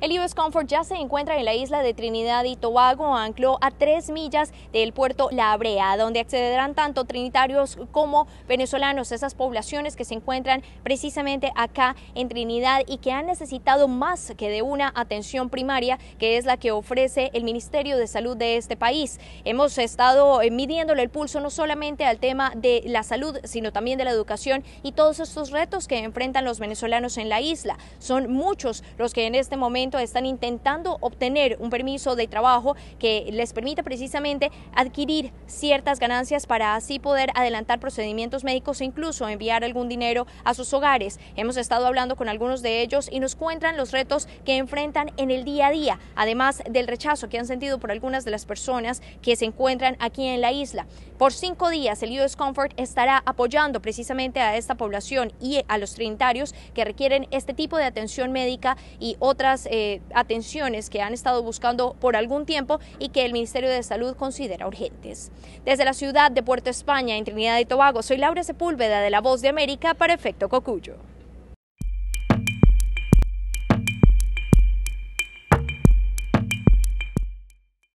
El US Comfort ya se encuentra en la isla de Trinidad y Tobago, ancló a tres millas del puerto La Brea, donde accederán tanto trinitarios como venezolanos, esas poblaciones que se encuentran precisamente acá en Trinidad y que han necesitado más que de una atención primaria, que es la que ofrece el Ministerio de Salud de este país. Hemos estado eh, midiéndole el pulso no solamente al tema de la salud, sino también de la educación y todos estos retos que enfrentan los venezolanos en la isla. Son muchos los que en este momento están intentando obtener un permiso de trabajo que les permita precisamente adquirir ciertas ganancias para así poder adelantar procedimientos médicos e incluso enviar algún dinero a sus hogares. Hemos estado hablando con algunos de ellos y nos cuentan los retos que enfrentan en el día a día, además del rechazo que han sentido por algunas de las personas que se encuentran aquí en la isla. Por cinco días, el US Comfort estará apoyando precisamente a esta población y a los trinitarios que requieren este tipo de atención médica y otras eh, eh, atenciones que han estado buscando por algún tiempo y que el Ministerio de Salud considera urgentes. Desde la ciudad de Puerto España, en Trinidad y Tobago, soy Laura Sepúlveda de La Voz de América para Efecto Cocuyo.